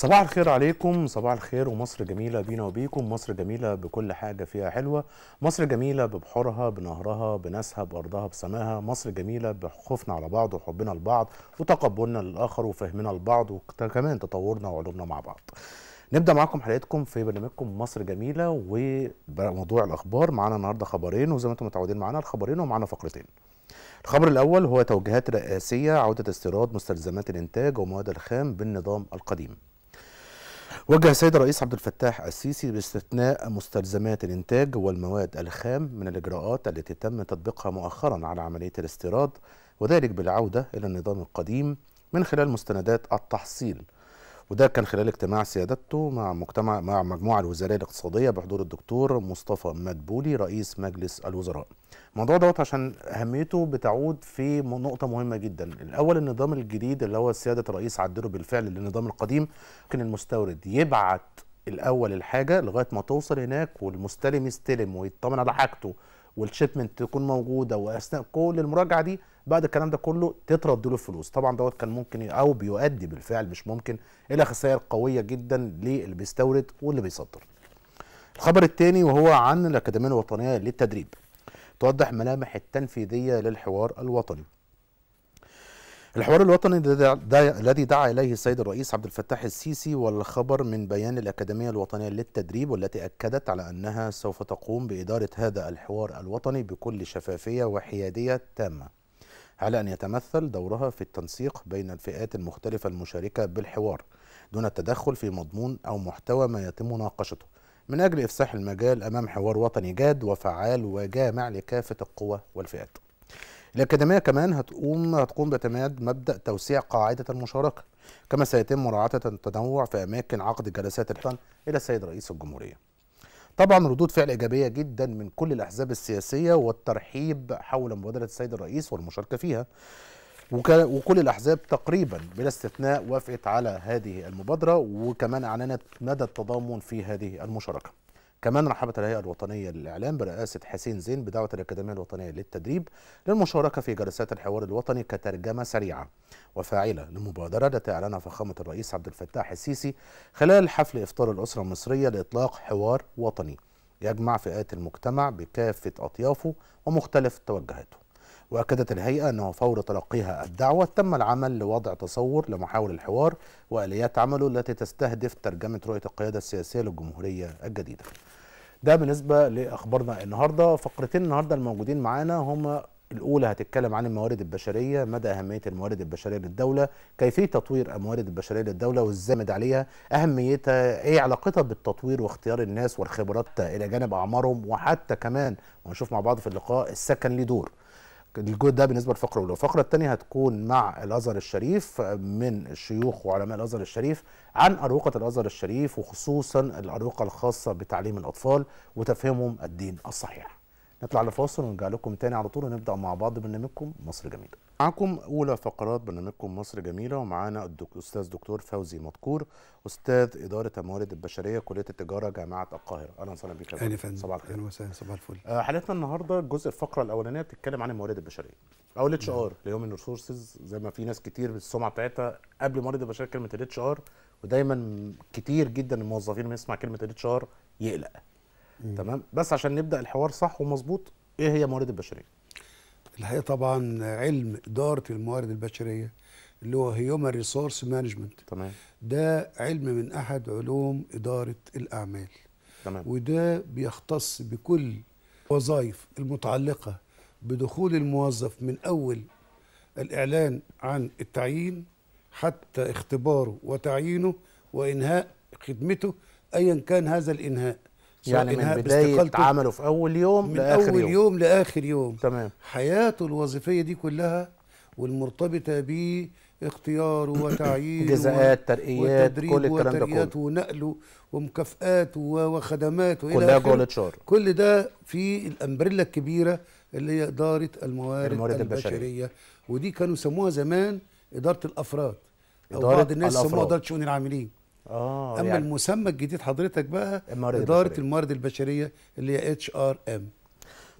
صباح الخير عليكم صباح الخير ومصر جميلة بينا وبيكم مصر جميلة بكل حاجة فيها حلوة مصر جميلة ببحورها بنهرها بناسها بأرضها بسماها مصر جميلة بخوفنا على بعض وحبنا لبعض وتقبلنا للآخر وفهمنا لبعض وكمان تطورنا وعلومنا مع بعض نبدا معاكم حلقتكم في برنامجكم مصر جميله وموضوع الاخبار معانا النهارده خبرين وزي ما انتم متعودين معانا الخبرين ومعانا فقرتين الخبر الاول هو توجيهات رئاسيه عوده استيراد مستلزمات الانتاج ومواد الخام بالنظام القديم وجه السيد الرئيس عبد الفتاح السيسي باستثناء مستلزمات الانتاج والمواد الخام من الاجراءات التي تم تطبيقها مؤخرا على عمليه الاستيراد وذلك بالعوده الى النظام القديم من خلال مستندات التحصيل وده كان خلال اجتماع سيادته مع مجتمع مع مجموعه الوزاريه الاقتصاديه بحضور الدكتور مصطفى مدبولي رئيس مجلس الوزراء. الموضوع دوت عشان اهميته بتعود في نقطه مهمه جدا، الاول النظام الجديد اللي هو سياده الرئيس عدله بالفعل للنظام القديم ممكن المستورد يبعت الاول الحاجه لغايه ما توصل هناك والمستلم يستلم ويطمن على حاجته والشيبمنت تكون موجوده واثناء كل المراجعه دي بعد الكلام ده كله تترد له الفلوس طبعا دوت كان ممكن او بيؤدي بالفعل مش ممكن الى خسائر قويه جدا للي بيستورد واللي بيصدر الخبر الثاني وهو عن الاكاديميه الوطنيه للتدريب توضح ملامح التنفيذيه للحوار الوطني الحوار الوطني الذي دعا اليه السيد الرئيس عبد الفتاح السيسي والخبر من بيان الاكاديميه الوطنيه للتدريب والتي اكدت على انها سوف تقوم باداره هذا الحوار الوطني بكل شفافيه وحياديه تامه على ان يتمثل دورها في التنسيق بين الفئات المختلفه المشاركه بالحوار دون التدخل في مضمون او محتوى ما يتم مناقشته من اجل افساح المجال امام حوار وطني جاد وفعال وجامع لكافه القوى والفئات الأكاديمية كمان هتقوم هتقوم باعتماد مبدأ توسيع قاعدة المشاركة كما سيتم مراعاة التنوع في أماكن عقد جلسات الحوار إلى السيد رئيس الجمهورية. طبعا ردود فعل إيجابية جدا من كل الأحزاب السياسية والترحيب حول مبادرة السيد الرئيس والمشاركة فيها. وكل الأحزاب تقريبا بلا استثناء وافقت على هذه المبادرة وكمان أعلنت مدى التضامن في هذه المشاركة. كمان رحبت الهيئة الوطنية للإعلام برئاسة حسين زين بدعوة الأكاديمية الوطنية للتدريب للمشاركة في جلسات الحوار الوطني كترجمة سريعة وفاعلة للمبادرة التي أعلنها فخامة الرئيس عبد الفتاح السيسي خلال حفل إفطار الأسرة المصرية لإطلاق حوار وطني يجمع فئات المجتمع بكافة أطيافه ومختلف توجهاته وأكدت الهيئة أنه فور تلقيها الدعوة تم العمل لوضع تصور لمحاور الحوار وآليات عمله التي تستهدف ترجمة رؤية القيادة السياسية للجمهورية الجديدة ده بالنسبة لأخبارنا النهاردة فقرتين النهاردة الموجودين معانا هما الأولى هتتكلم عن الموارد البشرية مدى أهمية الموارد البشرية للدولة كيفية تطوير الموارد البشرية للدولة والزامد عليها أهميتها إيه علاقتها بالتطوير واختيار الناس والخبرات إلى جانب أعمارهم وحتى كمان ونشوف مع بعض في اللقاء السكن ليه دور الجهد ده بالنسبه للفقره الاولى، الفقره الثانيه هتكون مع الازهر الشريف من الشيوخ وعلماء الازهر الشريف عن اروقه الازهر الشريف وخصوصا الاروقه الخاصه بتعليم الاطفال وتفهيمهم الدين الصحيح. نطلع لفاصل ونرجع لكم تاني على طول ونبدا مع بعض برنامجكم مصر جميله معاكم اولى فقرات برنامجكم مصر جميله ومعانا الاستاذ دكتور فوزي مدكور استاذ اداره الموارد البشريه كليه التجاره جامعه القاهره اهلا وسهلا بك يا فندم صباح الخير اهلا وسهلا صباح الفل آه، حلقتنا النهارده الجزء الفقره الاولانيه بتتكلم عن الموارد البشريه او الاتش نعم. ار الهيومن ريسورسز زي ما في ناس كتير بالسمعه بتاعتها قبل الموارد البشريه كلمه الاتش ار ودايما كتير جدا الموظفين لما يسمع كلمه الاتش ار يقلق تمام بس عشان نبدا الحوار صح ومظبوط ايه هي الموارد البشريه الحقيقه طبعا علم اداره الموارد البشريه اللي هو هيومن ريسورس مانجمنت تمام ده علم من احد علوم اداره الاعمال تمام وده بيختص بكل وظائف المتعلقه بدخول الموظف من اول الاعلان عن التعيين حتى اختباره وتعيينه وانهاء خدمته ايا كان هذا الانهاء يعني من بدايه عمله في اول يوم من لاخر أول يوم. يوم لاخر يوم تمام حياته الوظيفيه دي كلها والمرتبطه باختياره وتعيينه جزاءات ترقيات كل الكلام ده كله ونقله ومكافآته وخدماته الى كلها جوه الاتش كل ده في الامبريلا الكبيره اللي هي اداره الموارد, الموارد البشريه, البشرية. ودي كانوا يسموها زمان اداره الافراد اداره الناس سموها اداره شؤون العاملين اه اما يعني المسمى الجديد حضرتك بقى الموارد اداره البشرية. الموارد البشريه اللي هي اتش ار ام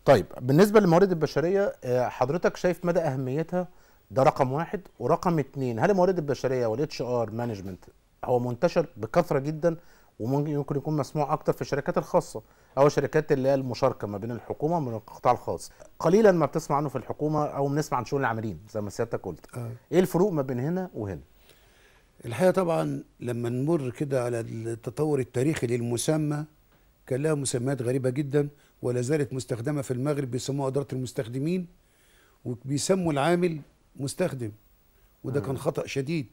طيب بالنسبه للموارد البشريه آه، حضرتك شايف مدى اهميتها ده رقم واحد ورقم اتنين هل الموارد البشريه والاتش ار مانجمنت هو منتشر بكثره جدا وممكن يكون مسموع اكتر في الشركات الخاصه او الشركات اللي هي المشاركه ما بين الحكومه ومن القطاع الخاص قليلا ما بتسمع عنه في الحكومه او بنسمع عن شؤون العاملين زي ما سيادتك قلت آه. ايه الفروق ما بين هنا وهنا الحقيقه طبعا لما نمر كده على التطور التاريخي للمسمى كان لها مسميات غريبه جدا ولا زالت مستخدمه في المغرب بيسموها اداره المستخدمين وبيسموا العامل مستخدم وده كان خطا شديد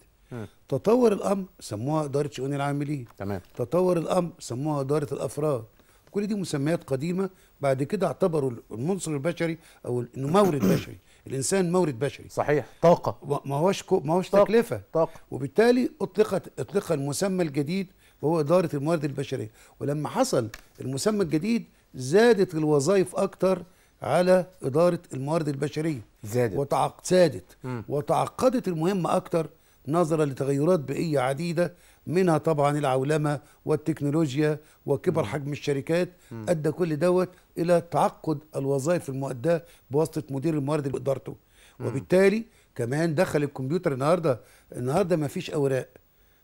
تطور الامر سموها اداره شؤون العاملين تمام تطور الامر سموها اداره الافراد كل دي مسميات قديمه بعد كده اعتبروا المنصر البشري او انه مورد بشري الانسان مورد بشري صحيح طاقه ما هوش كو ما هوش طاقة. تكلفه طاقه وبالتالي اطلقت اطلق المسمى الجديد وهو اداره الموارد البشريه ولما حصل المسمى الجديد زادت الوظائف اكتر على اداره الموارد البشريه زادت وتعق... زادت وتعقدت المهمه اكتر نظرا لتغيرات بيئيه عديده منها طبعا العولمه والتكنولوجيا وكبر حجم الشركات ادى كل دوت الى تعقد الوظائف المؤداه بواسطه مدير الموارد بادارته وبالتالي كمان دخل الكمبيوتر النهارده النهارده ما فيش اوراق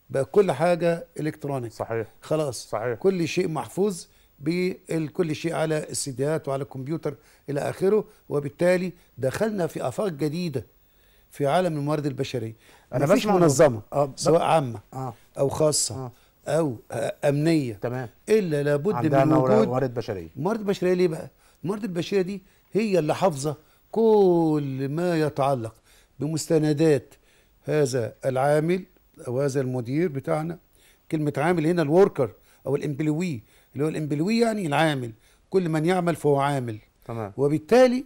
بقى كل حاجه الكترونيك صحيح خلاص صحيح كل شيء محفوظ بكل شيء على السيديات وعلى الكمبيوتر الى اخره وبالتالي دخلنا في افاق جديده في عالم الموارد البشريه انا مفيش بسمع منظمه آه سواء عامه آه او خاصه آه او آه، امنيه تمام الا لابد من وجود موارد بشريه موارد بشريه ليه بقى الموارد البشريه دي هي اللي حافظه كل ما يتعلق بمستندات هذا العامل او هذا المدير بتاعنا كلمه عامل هنا الوركر او الامبلوي اللي هو الامبلوي يعني العامل كل من يعمل فهو عامل تمام وبالتالي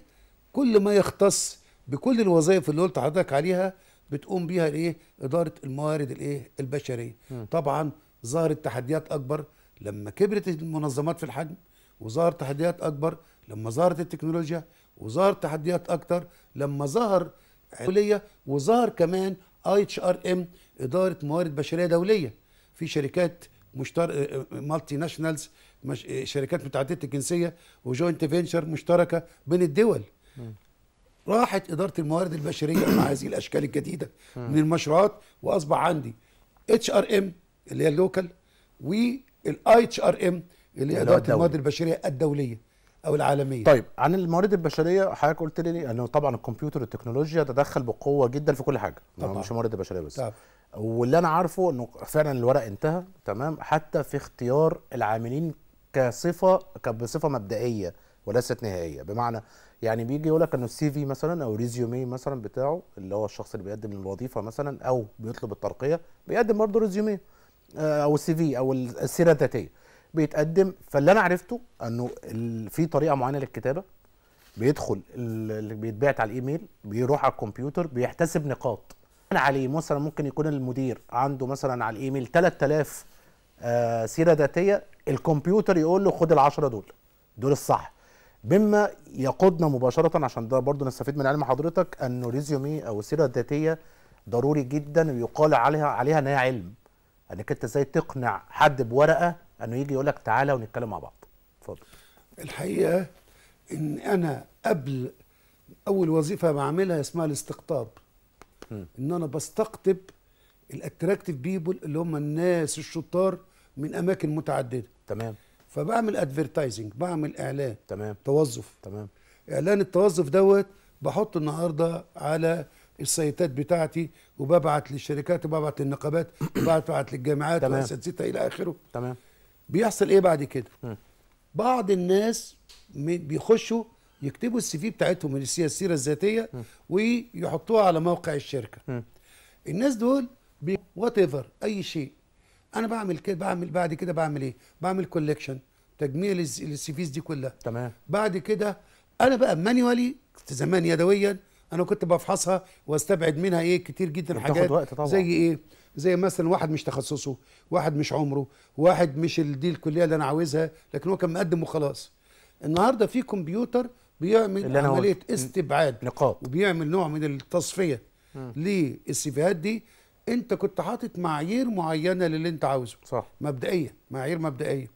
كل ما يختص بكل الوظائف اللي قلت حضرتك عليها بتقوم بيها الايه اداره الموارد الايه البشريه م. طبعا ظهرت تحديات اكبر لما كبرت المنظمات في الحجم وظهر تحديات اكبر لما ظهرت التكنولوجيا وظهر تحديات اكتر لما ظهر دوليه وظهر كمان اي اتش ار ام اداره موارد بشريه دوليه في شركات مشتر مالتي ناشونالز مش... شركات متعدده الجنسيه وجوينت فينشر مشتركه بين الدول راحت إدارة الموارد البشرية مع هذه الأشكال الجديدة من المشروعات وأصبح عندي اتش ار ام اللي هي اللوكال والاي اتش ار ام اللي هي إدارة الموارد البشرية الدولية او العالميه طيب عن الموارد البشريه حضرتك قلت لي انه طبعا الكمبيوتر والتكنولوجيا تدخل بقوه جدا في كل حاجه طبعا مش موارد بشريه بس طبعا. واللي انا عارفه انه فعلا الورق انتهى تمام حتى في اختيار العاملين كصفه بصفه مبدئيه وليست نهائيه بمعنى يعني بيجي يقول لك انه السي في مثلا او ريزيومي مثلا بتاعه اللي هو الشخص اللي بيقدم الوظيفه مثلا او بيطلب الترقيه بيقدم برضه ريزيومي آه، او السي في او السيره الذاتيه بيتقدم فاللي انا عرفته انه في طريقه معينه للكتابه بيدخل اللي بيتبعت على الايميل بيروح على الكمبيوتر بيحتسب نقاط انا عليه مثلا ممكن يكون المدير عنده مثلا على الايميل 3000 آه سيره ذاتيه الكمبيوتر يقول له خد ال10 دول دول الصح مما يقودنا مباشره عشان ده برضو نستفيد من علم حضرتك انه ريزيومي او السيره الذاتيه ضروري جدا ويقال عليها عليها ان هي علم انك انت ازاي تقنع حد بورقه انه يجي يقول لك تعالى ونتكلم مع بعض اتفضل الحقيقه ان انا قبل اول وظيفه بعملها اسمها الاستقطاب م. ان انا بستقطب الاتراكتيف بيبل اللي هم الناس الشطار من اماكن متعدده تمام فبعمل ادفرتايزنج بعمل اعلان تمام توظف تمام اعلان التوظف دوت بحط النهارده على السيتات بتاعتي وببعت للشركات وببعت للنقابات وببعت للجامعات والاساتذه الى اخره تمام بيحصل ايه بعد كده؟ م. بعض الناس بيخشوا يكتبوا السي في بتاعتهم من السيره الذاتيه ويحطوها على موقع الشركه م. الناس دول وات ايفر اي شيء انا بعمل كده بعمل بعد كده بعمل ايه بعمل كولكشن تجميع للسي فيز دي كلها تمام بعد كده انا بقى مانيوالي زمان يدويا انا كنت بفحصها واستبعد منها ايه كتير جدا حاجات وقت طبعا. زي ايه زي مثلا واحد مش تخصصه واحد مش عمره واحد مش دي الكليه اللي انا عاوزها لكن هو كان مقدم وخلاص النهارده في كمبيوتر بيعمل عمليه استبعاد نقاط وبيعمل نوع من التصفيه للسيفيهات دي انت كنت حاطط معايير معينه للي انت عاوزه صح مبدئيا معايير مبدئيه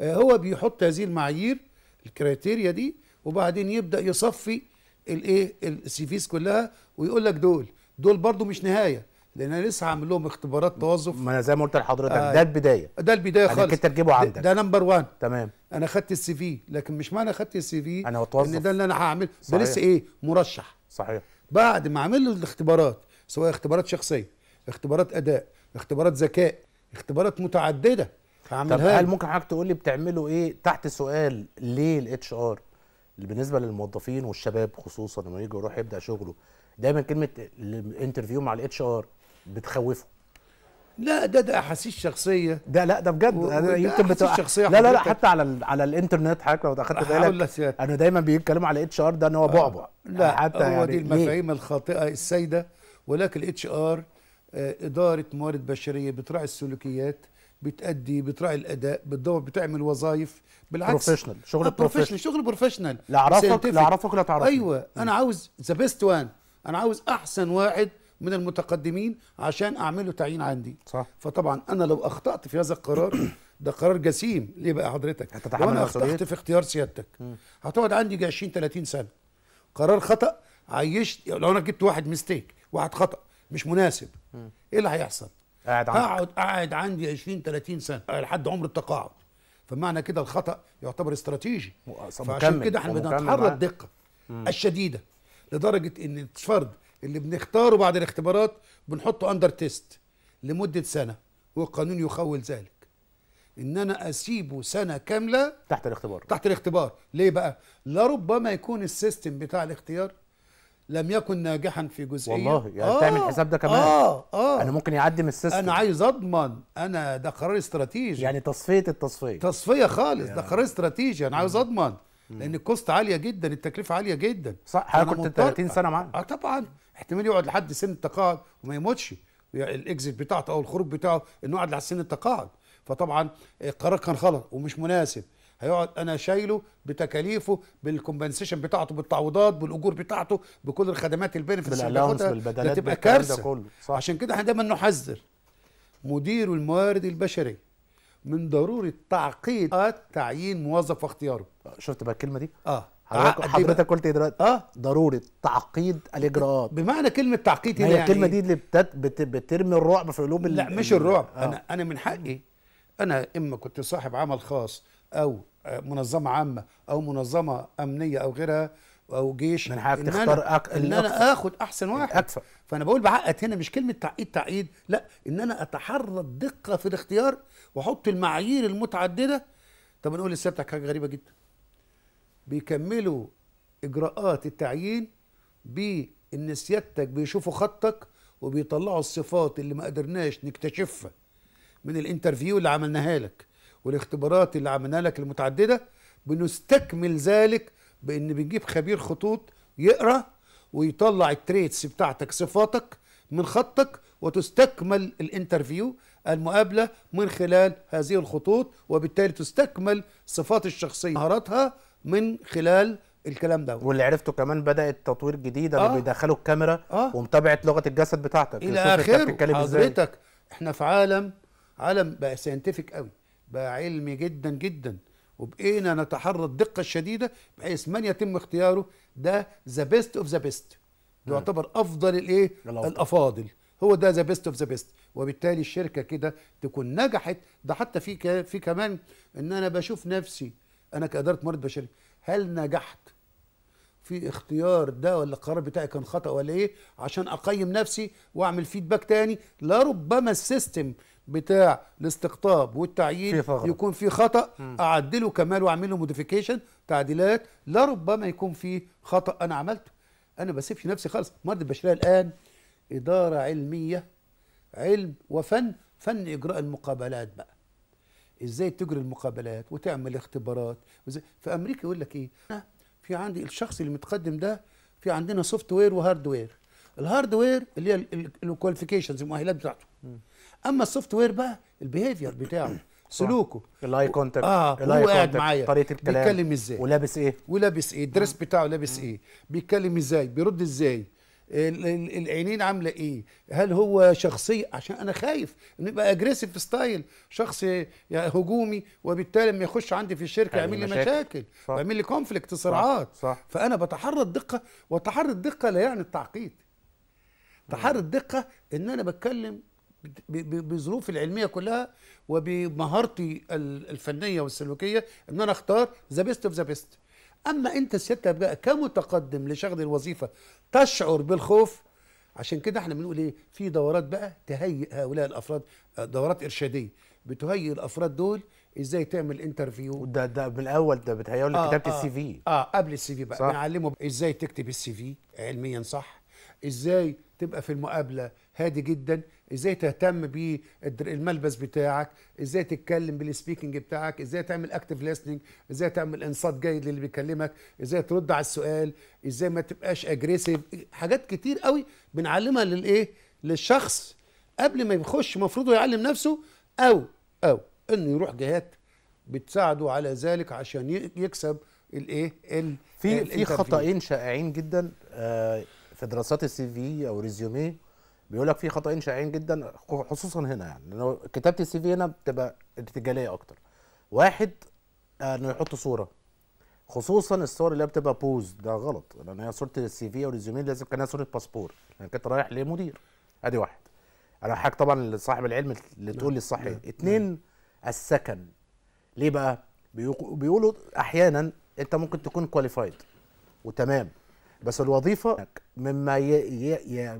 آه، هو بيحط هذه المعايير الكريتيريا دي وبعدين يبدا يصفي الايه السي فيز كلها ويقول لك دول دول برضو مش نهايه لان انا لسه هعمل لهم اختبارات توظف ما انا زي ما قلت لحضرتك آه ده البدايه ده البدايه خالص انت تجيبه عندك ده نمبر 1 تمام انا خدت السي في لكن مش معنى خدت السي في انا هتوظف ان ده اللي انا هعمله ده لسه ايه مرشح صحيح بعد ما اعمل له الاختبارات سواء اختبارات شخصيه اختبارات اداء اختبارات ذكاء اختبارات متعدده طب هل ممكن حضرتك تقول لي بتعملوا ايه تحت سؤال ليه الاتش ار بالنسبه للموظفين والشباب خصوصا لما يجي يروح يبدا شغله دايما كلمه الانترفيو مع الاتش ار بتخوفه لا ده ده احاسيس شخصيه ده لا ده بجد انا يمكن بتوع... شخصيه لا لا لا حتى على ال على الانترنت حضرتك لو اخدت بالك انا دايما بيتكلموا على اتش ار ده ان هو آه، بعبع لا حتى هو يعني دي المفاهيم الخاطئه السائده ولكن الاتش ار آه، اداره موارد بشريه بتراعي السلوكيات بتأدي بتراعي الاداء بتدور بتعمل وظائف بالعكس بروفيشنال شغل بروفيشنال آه، شغل بروفيشنال لا اعرفك لا اعرفك لا تعرفني ايوه انا عاوز ذا بيست وان انا عاوز احسن واحد من المتقدمين عشان اعمله تعيين عندي صح فطبعا انا لو اخطات في هذا القرار ده قرار جسيم ليه بقى حضرتك هتتحمل وانا اخطات في اختيار سيادتك هتقعد عندي 20 30 سنه قرار خطا عيشت لو انا جبت واحد ميستيك واحد خطا مش مناسب ايه اللي هيحصل قاعد اقعد قاعد عندي 20 30 سنه لحد عمر التقاعد فمعنى كده الخطا يعتبر استراتيجي فعشان كده احنا بنتحرى الدقه الشديده لدرجه ان الفرد اللي بنختاره بعد الاختبارات بنحطه اندر تيست لمده سنه والقانون يخول ذلك ان انا اسيبه سنه كامله تحت الاختبار تحت الاختبار ليه بقى لربما يكون السيستم بتاع الاختيار لم يكن ناجحا في جزئيه والله يعني آه تعمل حساب ده كمان اه اه انا ممكن يعدي من السيستم انا عايز اضمن انا ده قرار استراتيجي يعني تصفيه التصفيه تصفيه خالص ده يعني. قرار استراتيجي انا عايز اضمن لان الكوست عاليه جدا التكلفه عاليه جدا صح حضرتك كنت 30 سنه معاه اه طبعا احتمال يقعد لحد سن التقاعد وما يموتش يعني الاكزيت بتاعته او الخروج بتاعه انه يقعد لحد سن التقاعد فطبعا القرار آه، كان غلط ومش مناسب هيقعد انا شايله بتكاليفه بالكومبنسيشن بتاعته بالتعويضات بالاجور بتاعته بكل الخدمات البنفس اللي ده تبقى كارثه عشان كده احنا دايما نحذر مدير الموارد البشريه من ضروره تعقيد تعيين موظف واختياره شفت بقى الكلمه دي اه حضرتك آه، قلت ايه دلوقتي اه ضروره تعقيد الاجراءات بمعنى كلمه تعقيد هي يعني الكلمه دي إيه؟ اللي بتت بت بترمي الرعب في قلوب لا مش الرعب آه. انا انا من حقي انا اما كنت صاحب عمل خاص او منظمه عامه او منظمه امنيه او غيرها او جيش من يعني حقك إن تختار أك... ان انا اخد احسن واحد أكثر. فانا بقول بعقد هنا مش كلمه تعقيد تعقيد لا ان انا اتحرى الدقه في الاختيار واحط المعايير المتعدده طب نقول لسيادتك حاجه غريبه جدا بيكملوا اجراءات التعيين بان سيادتك بيشوفوا خطك وبيطلعوا الصفات اللي ما قدرناش نكتشفها من الانترفيو اللي عملناها لك والاختبارات اللي عملنا لك المتعدده بنستكمل ذلك بان بنجيب خبير خطوط يقرا ويطلع التريتس بتاعتك صفاتك من خطك وتستكمل الانترفيو المقابله من خلال هذه الخطوط وبالتالي تستكمل صفات الشخصيه مهاراتها من خلال الكلام ده واللي عرفته كمان بدات تطوير جديد آه. بيدخلوا الكاميرا آه. ومتابعه لغه الجسد بتاعتك الى اخره حضرتك ازاي. احنا في عالم عالم بقى ساينتفك قوي بقى علمي جدا جدا وبقينا نتحرى الدقه الشديده بحيث من يتم اختياره ده ذا بيست اوف ذا بيست يعتبر افضل الايه الافاضل هو ده ذا بيست اوف ذا بيست وبالتالي الشركه كده تكون نجحت ده حتى في في كمان ان انا بشوف نفسي انا كاداره موارد بشريه هل نجحت في اختيار ده ولا القرار بتاعي كان خطا ولا ايه عشان اقيم نفسي واعمل فيدباك تاني لربما السيستم بتاع الاستقطاب والتعيين في يكون في خطا م. اعدله كمان واعمل له موديفيكيشن تعديلات لربما يكون في خطا انا عملته انا بسيبش نفسي خالص مرض البشريه الان اداره علميه علم وفن فن اجراء المقابلات بقى ازاي تجري المقابلات وتعمل اختبارات وزي في امريكا يقول لك ايه في عندي الشخص اللي متقدم ده في عندنا سوفت وير وهارد وير الهارد وير اللي هي الكواليفيكيشنز المؤهلات بتاعته اما السوفت وير بقى البيهيفير بتاعه سلوكه الاي كونتاكت اه هو قاعد معايا طريقه الكلام بيتكلم ازاي ولابس ايه ولابس ايه الدريس بتاعه لابس ايه بيتكلم ازاي بيرد ازاي العينين عامله ايه هل هو شخصيه عشان انا خايف انه يبقى اجريسيف ستايل شخص هجومي وبالتالي لما يخش عندي في الشركه يعمل لي مشاكل ويعمل لي كونفليكت صراعات صح. صح. فانا بتحرى الدقه وتحرى الدقه لا يعني التعقيد تحرى الدقه ان انا بتكلم بظروفي العلميه كلها وبمهارتي الفنيه والسلوكيه ان انا اختار ذا بيست اوف ذا بيست اما انت سيادتك بقى كمتقدم لشغل الوظيفه تشعر بالخوف عشان كده احنا بنقول ايه في دورات بقى تهيئ هؤلاء الافراد دورات ارشاديه بتهيئ الافراد دول ازاي تعمل انترفيو ده ده من الاول ده بتهيئوا لك آه كتابه آه السي في اه قبل السي في بقى صح. بنعلمه ازاي تكتب السي في علميا صح ازاي تبقى في المقابله هادي جدا ازاي تهتم بالملبس بتاعك ازاي تتكلم بالسبيكنج بتاعك ازاي تعمل اكتف ليسننج ازاي تعمل انصات جيد للي بيكلمك ازاي ترد على السؤال ازاي ما تبقاش اجريسيف حاجات كتير قوي بنعلمها للايه للشخص قبل ما يخش المفروض يعلم نفسه او او انه يروح جهات بتساعده على ذلك عشان يكسب الايه في في خطأين شائعين جدا آه، في دراسات السي في او ريزيوميه بيقول لك في خطأين شائعين جدا خصوصا هنا يعني لانه كتابه السي في هنا بتبقى ارتجاليه اكتر واحد آه، انه يحط صوره خصوصا الصور اللي بتبقى بوز ده غلط لان هي صوره السي في او ريزومين لازم كانها صوره باسبور لان يعني كنت رايح لمدير ادي واحد انا حاجه طبعا لصاحب العلم اللي نعم. تقول لي الصح نعم. اثنين نعم. السكن ليه بقى بيقولوا احيانا انت ممكن تكون كواليفايد وتمام بس الوظيفه مما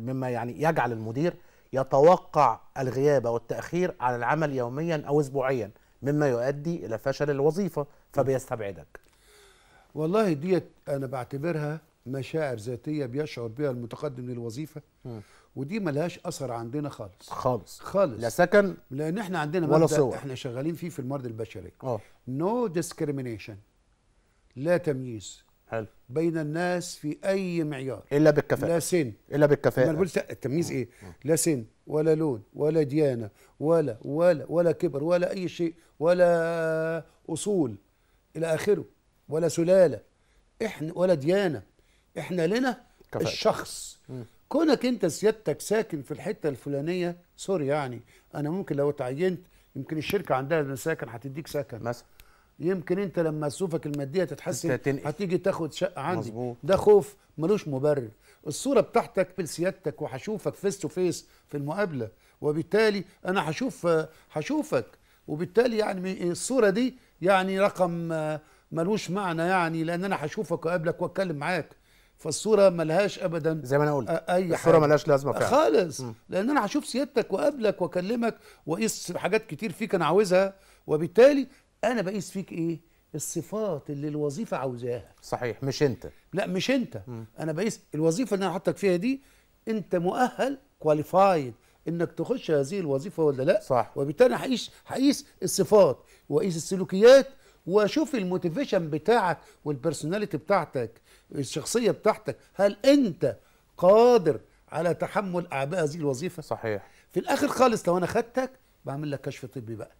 مما يعني يجعل المدير يتوقع الغياب او التاخير عن العمل يوميا او اسبوعيا مما يؤدي الى فشل الوظيفه فبيستبعدك والله ديت انا بعتبرها مشاعر ذاتيه بيشعر بها المتقدم للوظيفه ودي ملهاش اثر عندنا خالص خالص خالص لا سكن لان احنا عندنا ولا مبدا صور. احنا شغالين فيه في المرض البشري نو آه. ديسكريميشن no لا تمييز حلو بين الناس في اي معيار الا بالكفاءه لا سن الا بالكفاءه ما بقولش التمييز ايه لا سن ولا لون ولا ديانه ولا ولا ولا كبر ولا اي شيء ولا اصول الى اخره ولا سلاله احنا ولا ديانه احنا لنا كفاءة. الشخص م. كونك انت سيادتك ساكن في الحته الفلانيه سوري يعني انا ممكن لو اتعينت يمكن الشركه عندها ساكن هتديك سكن مثلا يمكن انت لما ظروفك الماديه تتحسن هتيجي تاخد شقه عندي مزبوط. ده خوف ملوش مبرر الصوره بتاعتك بسيادتك وهشوفك فيس تو فيس في المقابله وبالتالي انا هشوف هشوفك وبالتالي يعني الصوره دي يعني رقم آه، ملوش معنى يعني لان انا هشوفك واقابلك واتكلم معاك فالصوره ملهاش ابدا زي ما انا قلت اي الصوره حاجة. ملهاش لازمه فعلا خالص م. لان انا هشوف سيادتك واقابلك واكلمك واقيس حاجات كتير فيك انا عاوزها وبالتالي انا بقيس فيك ايه الصفات اللي الوظيفه عاوزاها صحيح مش انت لا مش انت م. انا بقيس الوظيفه اللي انا حاطك فيها دي انت مؤهل كواليفايد انك تخش هذه الوظيفه ولا لا صح وبالتالي هقيس هقيس الصفات واقيس السلوكيات واشوف الموتيفيشن بتاعك والبرسوناليتي بتاعتك الشخصيه بتاعتك هل انت قادر على تحمل اعباء هذه الوظيفه صحيح في الاخر خالص لو انا خدتك بعمل لك كشف طبي بقى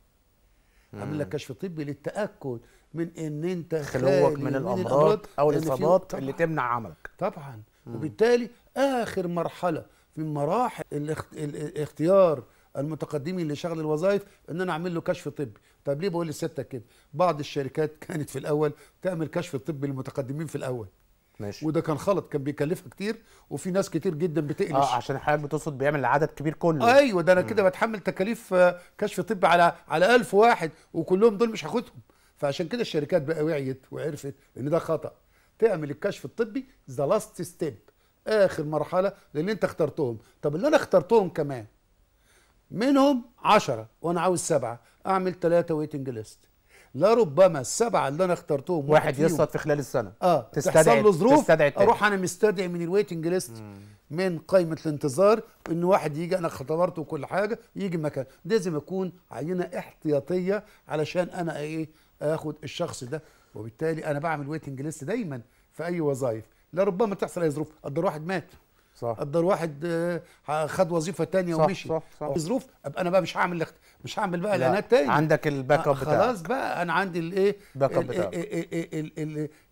عامل لك كشف طبي للتاكد من ان انت خلوك من, من الامراض او الاصابات اللي تمنع عملك طبعا مم. وبالتالي اخر مرحله من مراحل الاختيار المتقدمين لشغل الوظائف ان انا اعمل له كشف طبي طب ليه بقول لستك كده بعض الشركات كانت في الاول تعمل كشف طبي للمتقدمين في الاول ماشي وده كان خلط كان بيكلفها كتير وفي ناس كتير جدا آه، بتقلش اه عشان حضرتك بتقصد بيعمل العدد كبير كله ايوه ده انا كده بتحمل تكاليف آه، كشف طبي على على 1000 واحد وكلهم دول مش هاخدهم فعشان كده الشركات بقى وعيت وعرفت ان ده خطا تعمل الكشف الطبي ذا لاست ستيب اخر مرحله للي انت اخترتهم طب اللي انا اخترتهم كمان منهم 10 وانا عاوز سبعه اعمل ثلاثه ويتنج ليست لربما السبعه اللي انا اخترتهم واحد يصعد في خلال السنه اه تستدعي تحصل له ظروف اروح انا مستدعي من الويتنج ليست من قائمه الانتظار ان واحد يجي انا اختبرته وكل حاجه يجي مكان لازم اكون عينه احتياطيه علشان انا ايه اخد الشخص ده وبالتالي انا بعمل ويتنج ليست دايما في اي وظائف لربما تحصل اي ظروف قدر واحد مات صح قدر واحد آه، خد وظيفه تانية صح ومشي صح صح ظروف ابقى انا بقى مش هعمل لخت... مش هعمل بقى اعلانات تاني عندك الباك اب آه، بتاعك خلاص بقى انا عندي الايه الباك اب بتاعك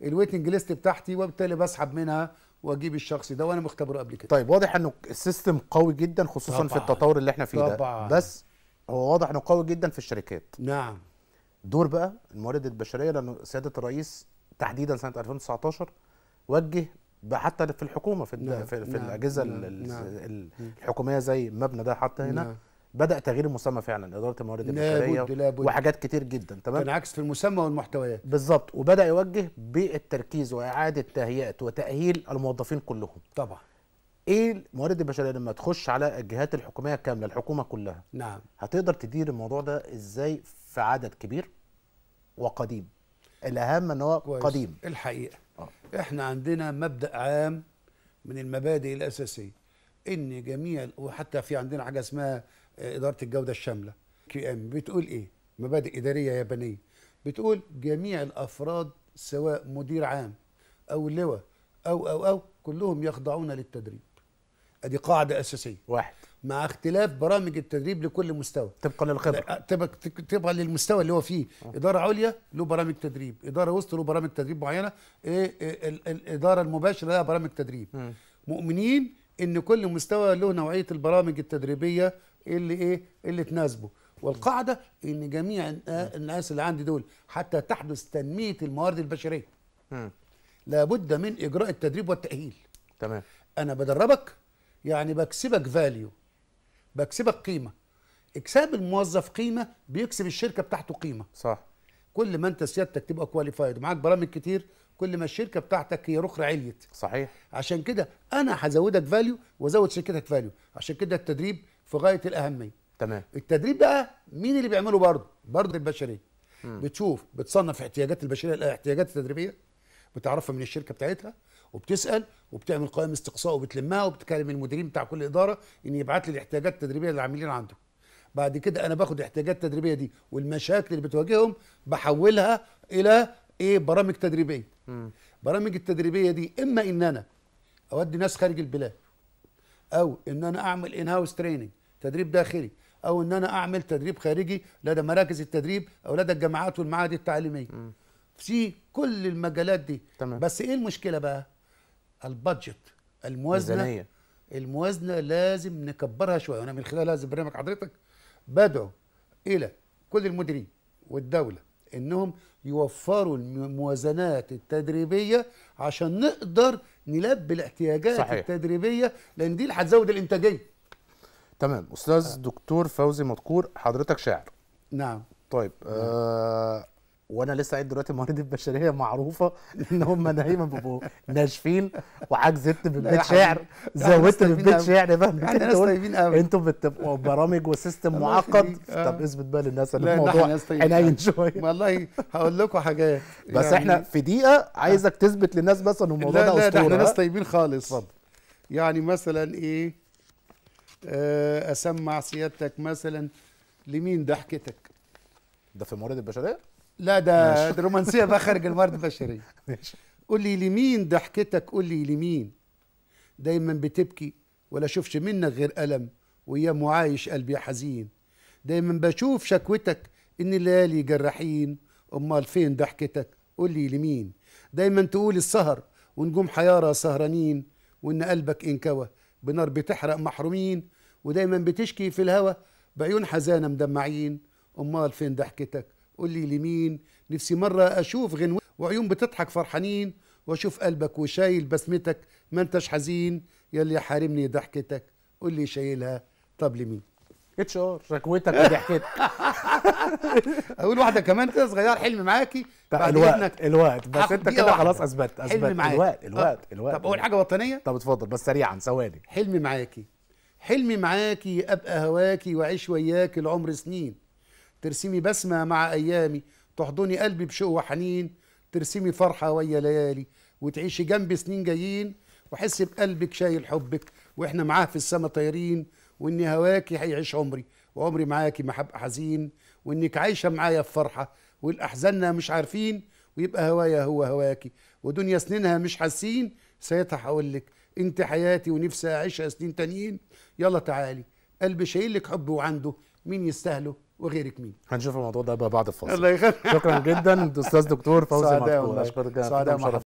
الويتنج ليست بتاعتي وبالتالي بسحب منها واجيب الشخص ده وانا مختبره قبل كده طيب واضح انه السيستم قوي جدا خصوصا طبعا. في التطور اللي احنا فيه طبعا. ده بس هو واضح انه قوي جدا في الشركات نعم دور بقى الموارد البشريه لانه سياده الرئيس تحديدا سنه 2019 وجه حتى في الحكومه في نعم. في, في نعم. الاجهزه نعم. نعم. الحكوميه زي المبنى ده حتى هنا نعم. بدا تغيير المسمى فعلا اداره الموارد البشريه وحاجات كتير جدا تمام بالعكس في المسمى والمحتويات بالظبط وبدا يوجه بالتركيز واعاده تهيئه وتاهيل الموظفين كلهم طبعا ايه الموارد البشريه لما تخش على الجهات الحكوميه كامله الحكومه كلها نعم هتقدر تدير الموضوع ده ازاي في عدد كبير وقديم الاهم ان هو كويس. قديم الحقيقه احنا عندنا مبدا عام من المبادئ الاساسيه ان جميع وحتى في عندنا حاجه اسمها آه، اداره الجوده الشامله كي ام بتقول ايه مبادئ اداريه يابانيه بتقول جميع الافراد سواء مدير عام او لواء او او او كلهم يخضعون للتدريب ادي قاعده اساسيه واحد مع اختلاف برامج التدريب لكل مستوى طبقا للخبره طبقا للمستوى اللي هو فيه آه. اداره عليا له برامج تدريب اداره وسط له برامج تدريب معينه إيه, إيه، الاداره المباشره لها برامج تدريب م. مؤمنين ان كل مستوى له نوعيه البرامج التدريبيه اللي ايه اللي تناسبه والقاعده ان جميع الناس اللي عندي دول حتى تحدث تنميه الموارد البشريه لابد من اجراء التدريب والتاهيل تمام انا بدربك يعني بكسبك فاليو بكسبك قيمه اكساب الموظف قيمه بيكسب الشركه بتاعته قيمه صح كل ما انت سيادتك تبقى كواليفايد ومعاك برامج كتير كل ما الشركه بتاعتك هي رخره عليت صحيح عشان كده انا هزودك فاليو وازود شركتك فاليو عشان كده التدريب في غايه الاهميه تمام التدريب بقى مين اللي بيعمله برضه برضه البشريه بتشوف بتصنف احتياجات البشريه الاحتياجات التدريبيه بتعرفها من الشركه بتاعتها وبتسال وبتعمل قوائم استقصاء وبتلمها وبتكلم المديرين بتاع كل اداره ان يبعت لي الاحتياجات التدريبيه للعاملين عنده بعد كده انا باخد الاحتياجات التدريبيه دي والمشاكل اللي بتواجههم بحولها الى ايه برامج تدريبيه برامج التدريبيه دي اما ان انا اودي ناس خارج البلاد او ان انا اعمل ان هاوس تريننج تدريب داخلي او ان انا اعمل تدريب خارجي لدى مراكز التدريب او لدى الجامعات والمعاهد التعليميه في كل المجالات دي تمام. بس ايه المشكله بقى البادجت الموازنه الميزانية. الموازنه لازم نكبرها شويه وانا من خلال هذا البرنامج حضرتك بدعو الى كل المديرين والدوله انهم يوفروا الموازنات التدريبيه عشان نقدر نلبي الاحتياجات صحيح. التدريبيه لان دي اللي هتزود الانتاجيه تمام استاذ آه. دكتور فوزي مدكور حضرتك شاعر نعم طيب نعم. آه وانا لسه قاعد دلوقتي موارد البشريه معروفه ان هم دايما بيبقوا ناشفين وعجزت زدت من بيت شعر زودت من بيت شعر بقى احنا طيبين قوي انتوا بتبقوا برامج وسيستم معقد آه. طب اثبت بقى للناس ان الموضوع حنين شويه والله هقول لكم حاجات بس احنا يعني في دقيقه عايزك تثبت للناس بس ان الموضوع ده اسطوره لا احنا ناس طيبين خالص يعني مثلا ايه آه، اسمع سيادتك مثلا لمين ضحكتك ده في موارد البشريه لا ده, ده رومانسيه بقى خارج الموارد البشريه ماشي قول لي لمين ضحكتك قول لي لمين دايما بتبكي ولا اشوفش منك غير الم ويا معايش قلبي حزين دايما بشوف شكوتك ان الليالي جراحين امال فين ضحكتك قول لي لمين دايما تقول السهر ونجوم حيارى سهرانين وان قلبك انكوى بنار بتحرق محرومين ودايما بتشكي في الهوى بعيون حزانه مدمعين امال فين ضحكتك قول لي لمين نفسي مرة أشوف غنوة وعيون بتضحك فرحانين وأشوف قلبك وشايل بسمتك ما أنتش حزين يلي حارمني ضحكتك قول لي شايلها طب لمين اتش ار شكوتك وضحكتك اقول واحده كمان كده صغيره حلم معاكي طب الوقت إنك الوقت بس انت كده خلاص اثبت اثبت معاكي الوقت آه. الوقت الوقت طب اول حاجه وطنيه طب اتفضل بس سريعا ثواني حلم معاكي حلمي معاكي ابقى هواكي واعيش وياكي العمر سنين ترسمي بسمة مع أيامي تحضني قلبي بشوق وحنين ترسمي فرحة ويا ليالي وتعيشي جنبي سنين جايين وحس بقلبك شايل حبك واحنا معاه في السما طايرين وان هواكي هيعيش عمري وعمري معاكي ما هبقى حزين وانك عايشه معايا في فرحه والاحزاننا مش عارفين ويبقى هوايا هو هواكي ودنيا سنينها مش حاسين ساعتها هقول لك انت حياتي ونفسي اعيشها سنين تانيين يلا تعالي قلبي شايل لك حب وعنده مين يستاهله وغيرك مين هنشوف الموضوع ده بقى بعد الفاصل الله يخليك شكرا جدا استاذ دكتور فوزي مدحت اشكرك سعداء